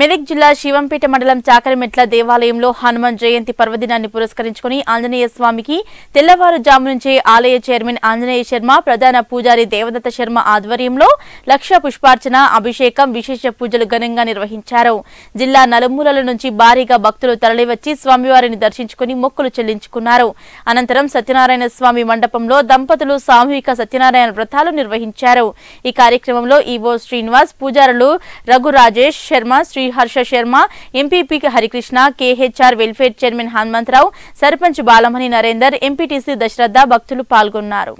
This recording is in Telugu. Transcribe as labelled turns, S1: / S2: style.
S1: మెదక్ జిల్లా శివంపేట మండలం చాకరిమెట్ల దేవాలయంలో హనుమాన్ జయంతి పర్వదినాన్ని పురస్కరించుకుని ఆంజనేయ స్వామికి తెల్లవారుజాము నుంచే ఆలయ చైర్మన్ ఆంజనేయ శర్మ ప్రధాన పూజారి దేవదత్త శర్మ ఆధ్వర్యంలో లక్ష పుష్పార్చన అభిషేకం విశేష పూజలు ఘనంగా నిర్వహించారు జిల్లా నలుమూలల నుంచి భారీగా భక్తులు తరలివచ్చి స్వామివారిని దర్శించుకుని మొక్కులు చెల్లించుకున్నారు అనంతరం సత్యనారాయణ స్వామి మండపంలో దంపతులు సామూహిక సత్యనారాయణ వ్రతాలు నిర్వహించారు ఈ కార్యక్రమంలో ఈవో శ్రీనివాస్ పూజారులు రఘురాజేష్ శర్మ శ్రీ హర్ష శర్మ ఎంపీపీకి Harikrishna KHR welfare chairman Hanumantharao sarpanch Balamani Narender MPTC Dasaratha భక్తులు పాల్గొన్నారు